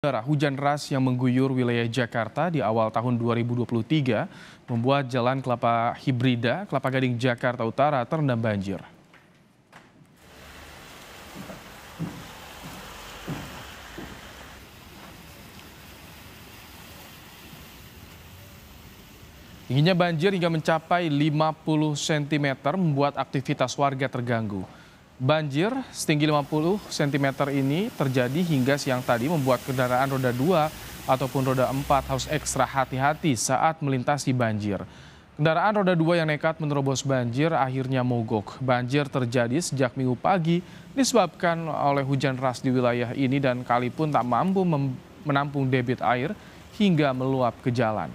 Darah hujan deras yang mengguyur wilayah Jakarta di awal tahun 2023 membuat jalan Kelapa Hibrida, Kelapa Gading, Jakarta Utara terendam banjir. Tingginya banjir hingga mencapai 50 cm membuat aktivitas warga terganggu. Banjir setinggi 50 cm ini terjadi hingga siang tadi membuat kendaraan roda 2 ataupun roda 4 harus ekstra hati-hati saat melintasi banjir. Kendaraan roda 2 yang nekat menerobos banjir akhirnya mogok. Banjir terjadi sejak minggu pagi disebabkan oleh hujan ras di wilayah ini dan kali pun tak mampu menampung debit air hingga meluap ke jalan.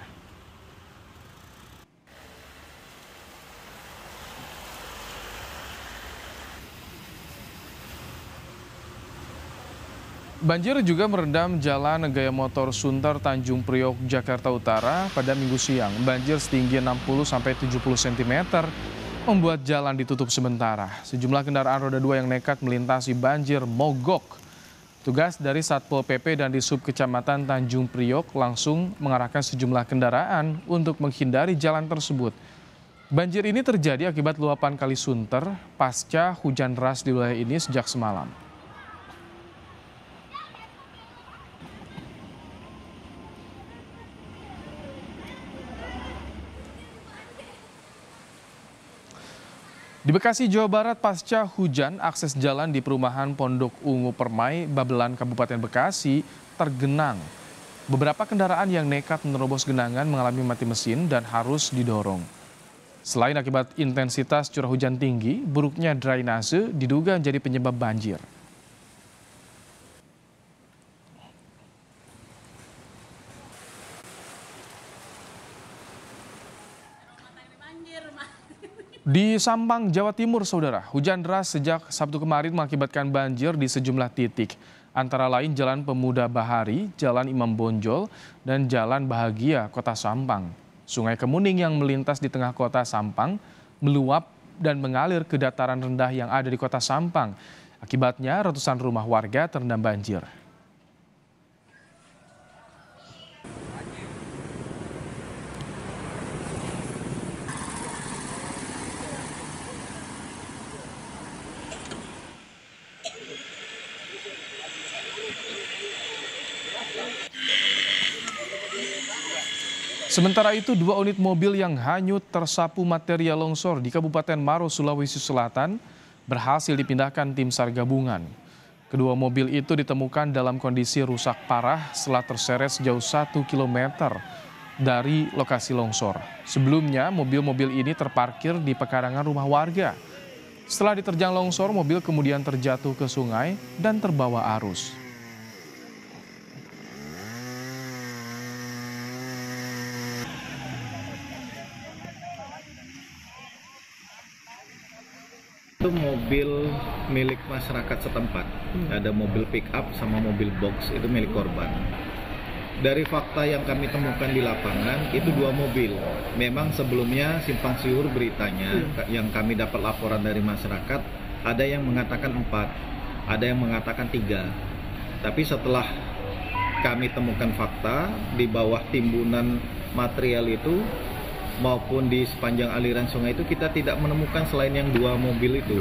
Banjir juga merendam Jalan Gaya Motor Sunter Tanjung Priok, Jakarta Utara pada minggu siang. Banjir setinggi 60-70 cm membuat jalan ditutup sementara. Sejumlah kendaraan roda dua yang nekat melintasi banjir mogok. Tugas dari Satpol PP dan di Sub Kecamatan Tanjung Priok langsung mengarahkan sejumlah kendaraan untuk menghindari jalan tersebut. Banjir ini terjadi akibat luapan kali Sunter pasca hujan deras di wilayah ini sejak semalam. Di Bekasi, Jawa Barat, pasca hujan, akses jalan di perumahan Pondok Ungu Permai, Babelan, Kabupaten Bekasi tergenang. Beberapa kendaraan yang nekat menerobos genangan mengalami mati mesin dan harus didorong. Selain akibat intensitas curah hujan tinggi, buruknya drainase diduga menjadi penyebab banjir. Di Sampang, Jawa Timur, Saudara, hujan deras sejak Sabtu kemarin mengakibatkan banjir di sejumlah titik. Antara lain Jalan Pemuda Bahari, Jalan Imam Bonjol, dan Jalan Bahagia, Kota Sampang. Sungai Kemuning yang melintas di tengah kota Sampang meluap dan mengalir ke dataran rendah yang ada di kota Sampang. Akibatnya ratusan rumah warga terendam banjir. Sementara itu, dua unit mobil yang hanyut tersapu material longsor di Kabupaten Maros, Sulawesi Selatan berhasil dipindahkan tim SAR gabungan. Kedua mobil itu ditemukan dalam kondisi rusak parah setelah terseret sejauh 1 km dari lokasi longsor. Sebelumnya, mobil-mobil ini terparkir di pekarangan rumah warga. Setelah diterjang longsor, mobil kemudian terjatuh ke sungai dan terbawa arus. itu mobil milik masyarakat setempat. Hmm. Ada mobil pick up sama mobil box itu milik korban. Dari fakta yang kami temukan di lapangan itu dua mobil. Memang sebelumnya simpang siur beritanya hmm. yang kami dapat laporan dari masyarakat ada yang mengatakan empat, ada yang mengatakan tiga. Tapi setelah kami temukan fakta di bawah timbunan material itu maupun di sepanjang aliran sungai itu kita tidak menemukan selain yang dua mobil itu.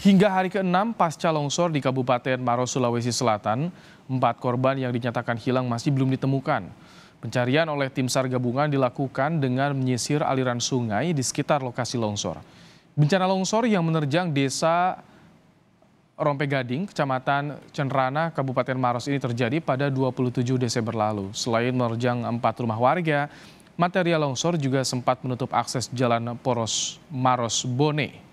Hingga hari ke-6 pasca longsor di Kabupaten Maros Sulawesi Selatan, empat korban yang dinyatakan hilang masih belum ditemukan. Pencarian oleh tim SAR gabungan dilakukan dengan menyisir aliran sungai di sekitar lokasi longsor. Bencana longsor yang menerjang desa Rompe Gading, Kecamatan Cenrana, Kabupaten Maros ini terjadi pada 27 Desember lalu. Selain menerjang empat rumah warga, material longsor juga sempat menutup akses jalan Poros Maros Bone